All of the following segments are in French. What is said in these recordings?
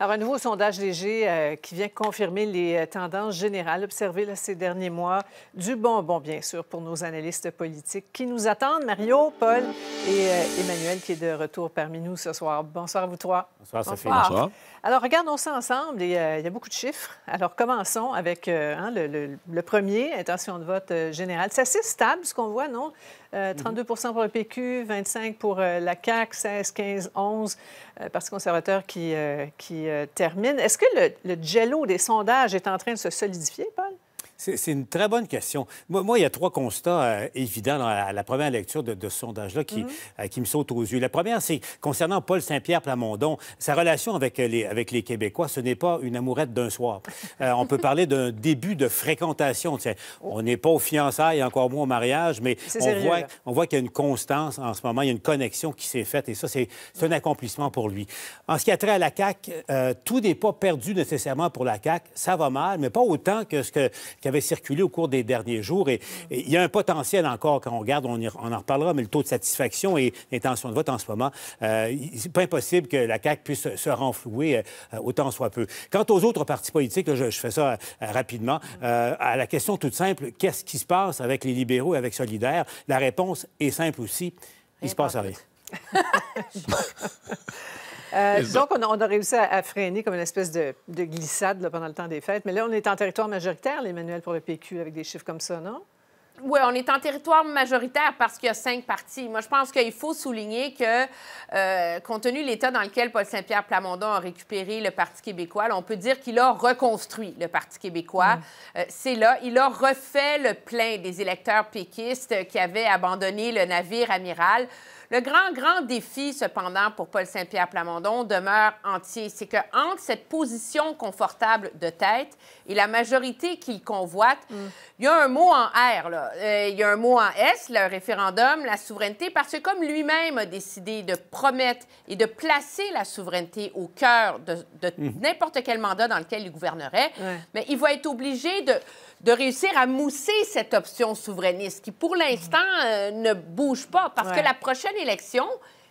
Alors, un nouveau sondage léger euh, qui vient confirmer les euh, tendances générales observées ces derniers mois. Du bonbon, bien sûr, pour nos analystes politiques qui nous attendent. Mario, Paul et euh, Emmanuel qui est de retour parmi nous ce soir. Bonsoir à vous trois. Bonsoir, Sophie. Bonsoir. Alors, regardons ça ensemble. il y a beaucoup de chiffres. Alors, commençons avec hein, le, le, premier, intention de vote générale. C'est assez stable, ce qu'on voit, non? 32 euh, mhm. pour le PQ, 25 pour euh, la CAQ, 16, 15, 11, Parti conservateur qui, euh, qui termine. Est-ce que le, le, jello des sondages est en train de se solidifier, Paul? C'est une très bonne question. Moi, il y a trois constats euh, évidents dans la, première lecture de, ce sondage-là qui, mhm. euh, qui me sautent aux yeux. La première, c'est concernant Paul Saint-Pierre Plamondon, sa relation avec euh, les, avec les Québécois, ce n'est pas une amourette d'un soir. on peut parler d'un début de fréquentation. Oh. on n'est pas aux fiançailles, encore moins au mariage, mais on voit, qu'il y a une constance en ce moment, il y a une connexion qui s'est faite, et ça, c'est un accomplissement pour lui. En ce qui a trait à la CAQ, tout n'est pas perdu nécessairement pour la CAQ. Ça va mal, mais pas autant que ce que avait circulé au cours des derniers jours. Et, il y a un potentiel encore, quand on regarde, on, en reparlera, mais le taux de satisfaction et l'intention de vote en ce moment, euh, c'est pas impossible que la CAQ puisse se renflouer euh, autant soit peu. Quant aux autres partis politiques, je, fais ça euh, rapidement, euh, à la question toute simple, qu'est-ce qui se passe avec les libéraux et avec Solidaire? La réponse est simple aussi, il se passe rien. Euh, donc, on a, réussi à, freiner comme une espèce de, glissade pendant le temps des fêtes. Mais là, on est en territoire majoritaire, l'Emmanuel, pour le PQ, avec des chiffres comme ça, non? Oui, on est en territoire majoritaire parce qu'il y a cinq partis. Moi, je pense qu'il faut souligner que, euh, compte tenu de l'état dans lequel Paul Saint-Pierre Plamondon a récupéré le Parti québécois, on peut dire qu'il a reconstruit le Parti québécois. Mm. Euh, c'est là, il a refait le plein des électeurs péquistes qui avaient abandonné le navire amiral. Le grand, grand défi, cependant, pour Paul Saint-Pierre Plamondon demeure entier. C'est que entre cette position confortable de tête et la majorité qu'il convoite, mm. il y a un mot en R, là. Euh, il y a un mot en S, le référendum, la souveraineté, parce que comme lui-même a décidé de promettre et de placer la souveraineté au cœur de, mm. n'importe quel mandat dans lequel il gouvernerait, mais il va être obligé de, de réussir à mousser cette option souverainiste qui, pour l'instant, mm. euh, ne bouge pas parce que la prochaine élection,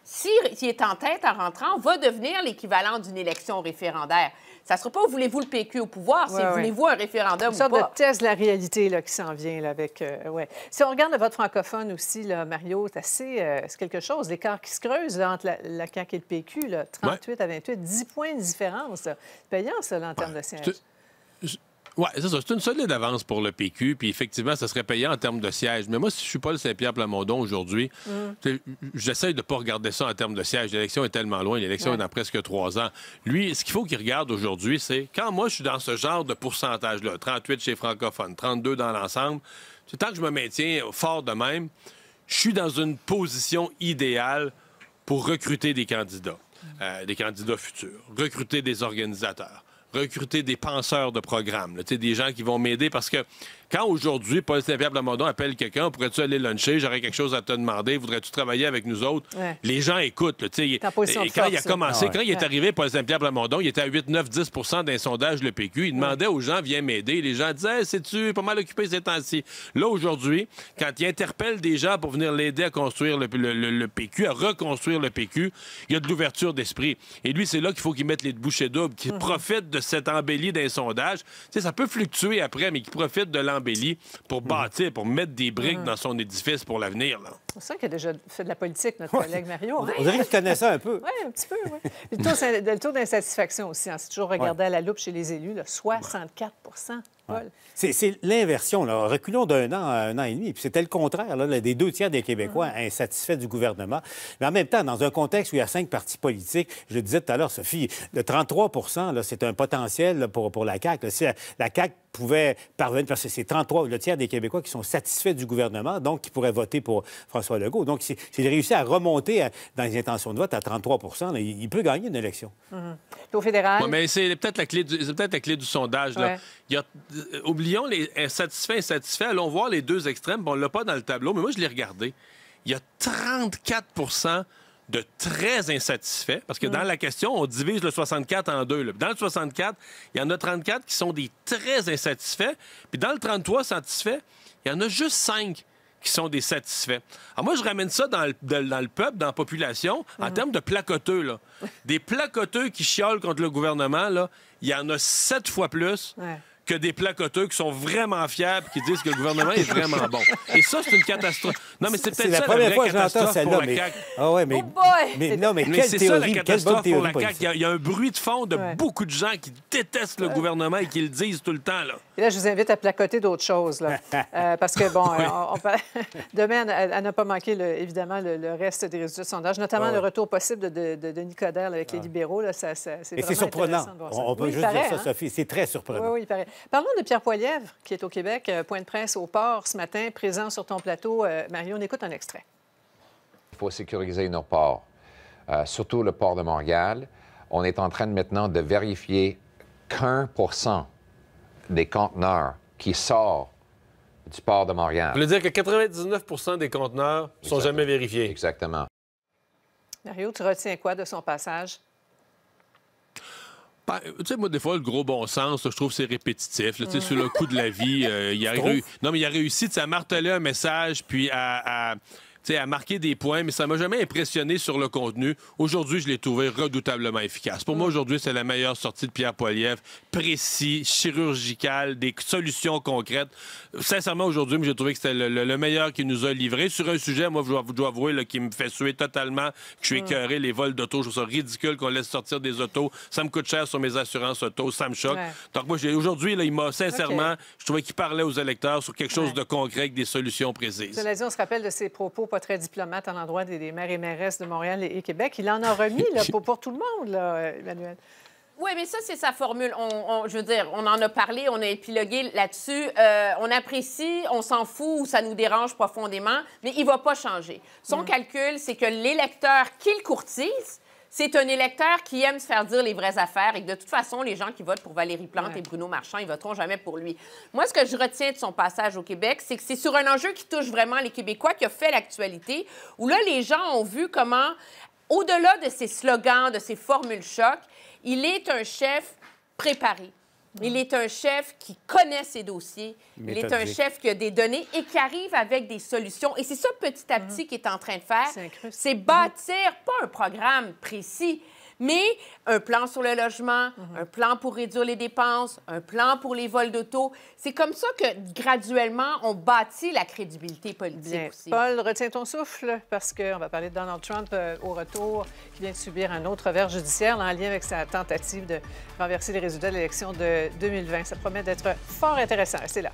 s'il est en tête en rentrant, va devenir l'équivalent d'une élection référendaire. Ça ne sera pas voulez-vous le PQ au pouvoir, c'est voulez-vous un référendum Une ou pas. de test la réalité là, qui s'en vient. Là, avec, euh, ouais. Si on regarde votre francophone aussi, Mario, c'est assez euh, quelque chose. L'écart qui se creuse entre la, la CAQ et le PQ, 38 à 28, 10 points de différence. C'est payant, ça, en termes de bah, sièges. Oui, c'est ça. C'est une solide avance pour le PQ. Puis effectivement, ça serait payant en termes de siège. Mais moi, si je suis pas le Saint-Pierre Plamondon aujourd'hui, mm. j'essaie de pas regarder ça en termes de siège. L'élection est tellement loin. L'élection est dans presque trois ans. Lui, ce qu'il faut qu'il regarde aujourd'hui, c'est quand moi, je suis dans ce genre de pourcentage-là, 38 chez francophones, 32 dans l'ensemble, tant que je me maintiens fort de même, je suis dans une position idéale pour recruter des candidats, mm. euh, des candidats futurs, recruter des organisateurs recruter des penseurs de programme, des gens qui vont m'aider parce que quand aujourd'hui, Paul Saint-Pierre Plamondon appelle quelqu'un, pourrais-tu aller luncher? J'aurais quelque chose à te demander. Voudrais-tu travailler avec nous autres? Les gens écoutent. Là, quand il a commencé, ah quand il est arrivé, Paul Saint-Pierre Plamondon, il était à 8, 9, 10 d'un sondage le PQ. Il demandait aux gens, viens m'aider. Les gens disaient, c'est-tu pas mal occupé ces temps-ci? Là, aujourd'hui, quand il interpelle des gens pour venir l'aider à construire le, PQ, à reconstruire le PQ, il y a de l'ouverture d'esprit. Et lui, c'est là qu'il faut qu'il mette les bouchées doubles, qu'il mm-hmm. profite de cette embellie d'un sondage. ça peut fluctuer après, mais qu'il profite de l'embellie pour mm. bâtir, pour mettre des briques mm. dans son édifice pour l'avenir. C'est ça qu'il a déjà fait de la politique, notre collègue Mario. Hein. On dirait qu'il tu ça un peu. Oui, un petit peu, oui. Le taux, d'insatisfaction aussi. on hein. C'est toujours regardé à la loupe chez les élus. Là, 64 c'est l'inversion. Reculons d'un an à un an et demi. Puis c'était le contraire. Là, des deux tiers des Québécois insatisfaits du gouvernement. Mais en même temps, dans un contexte où il y a cinq partis politiques, je disais tout à l'heure, Sophie, le 33 c'est un potentiel pour, la CAQ. si la, CAC CAQ pouvait parvenir, parce que c'est 33, le tiers des Québécois qui sont satisfaits du gouvernement, donc qui pourraient voter pour François Legault. Donc, s'il réussit à remonter dans les intentions de vote à 33 il, peut gagner une élection. Mm-hmm. Au fédéral. mais c'est peut-être la, clé du, clé du sondage. Là. Euh, oublions les insatisfaits, insatisfaits. Allons voir les deux extrêmes. Bon, on l'a pas dans le tableau, mais moi, je l'ai regardé. Il y a 34 de très insatisfaits, parce que dans la question, on divise le 64 en deux. Dans le 64, il y en a 34 qui sont des très insatisfaits, puis dans le 33 satisfaits, il y en a juste 5 qui sont des satisfaits. Alors moi, je ramène ça dans le, peuple, dans la population, en termes de placoteux. Là. des placoteux qui chiolent contre le gouvernement, là, il y en a 7 fois plus que des placoteux qui sont vraiment fiables, qui disent que le gouvernement est vraiment bon. Et ça, c'est une catastrophe. Non, mais c'est peut-être ça la première catastrophe fois que j'entends ça. Mais... Ah ouais, mais... Oh mais non, mais, mais c'est ça, la catastrophe pour la CAQ. Il y, a, un bruit de fond de beaucoup de gens qui détestent le gouvernement et qui le disent tout le temps. Là. Et là, je vous invite à placoter d'autres choses. Là. Euh, parce que, bon, euh, on, demain, elle n'a pas manqué, évidemment, le, reste des résultats de sondage, notamment ah le retour possible de, de, de Nicodère avec les ah. libéraux. Là, ça, c'est et c'est surprenant. On, peut juste dire ça, hein. Sophie. C'est très surprenant. Oui, il paraît. Parlons de Pierre Poilièvre, qui est au Québec, euh, point de presse au port ce matin, présent sur ton plateau. Euh, Mario, on écoute un extrait. Il faut sécuriser nos ports, euh, surtout le port de Montréal. On est en train maintenant de vérifier qu'un pour cent des conteneurs qui sortent du port de Montréal. Ça veut dire que 99 des conteneurs ne sont jamais vérifiés. Exactement. Mario, tu retiens quoi de son passage? Tu sais, moi, des fois, le gros bon sens, je trouve c'est répétitif. sais sur le coup de la vie, euh, il, a non, mais il a réussi à marteler un message puis à à marquer des points, mais ça m'a jamais impressionné sur le contenu. Aujourd'hui, je l'ai trouvé redoutablement efficace. Pour moi, mm. aujourd'hui, c'est la meilleure sortie de Pierre Poilievre. Précis, chirurgical, des solutions concrètes. Sincèrement, aujourd'hui, j'ai trouvé que c'était le, meilleur qu'il nous a livré sur un sujet, moi, je dois, avouer, là, qui me fait suer totalement, que je suis mm. écœuré, les vols d'auto. Je trouve ça ridicule qu'on laisse sortir des autos. Ça me coûte cher sur mes assurances auto. Ça me choque. Donc, moi, aujourd'hui, il m'a sincèrement, je trouvais qu'il parlait aux électeurs sur quelque chose de concret des solutions précises. Cela dit, on se rappelle de ses propos très diplomate à l'endroit des, maires et mairesses de Montréal et, Québec. Il en a remis là, pour, pour, tout le monde, là, Emmanuel. Oui, mais ça, c'est sa formule. On, je veux dire, on en a parlé, on a épilogué là-dessus. Euh, on apprécie, on s'en fout ça nous dérange profondément, mais il ne va pas changer. Son mm. calcul, c'est que l'électeur qu'il courtise, c'est un électeur qui aime se faire dire les vraies affaires et que de toute façon, les gens qui votent pour Valérie Plante et Bruno Marchand, ils voteront jamais pour lui. Moi, ce que je retiens de son passage au Québec, c'est que c'est sur un enjeu qui touche vraiment les Québécois, qui a fait l'actualité, où là, les gens ont vu comment, au-delà de ses slogans, de ses formules choc, il est un chef préparé. Il est un chef qui connaît ses dossiers. Il est un chef qui a des données et qui arrive avec des solutions. Et c'est ça, petit à petit, mhm. qu'il est en train de faire. C'est bâtir, pas un programme précis, mais un plan sur le logement, mhm. un plan pour réduire les dépenses, un plan pour les vols d'auto, c'est comme ça que graduellement, on bâtit la crédibilité politique Paul, retiens ton souffle parce qu'on va parler de Donald Trump euh, au retour qui vient de subir un autre revers judiciaire en lien avec sa tentative de renverser les résultats de l'élection de 2020. Ça promet d'être fort intéressant. c'est là.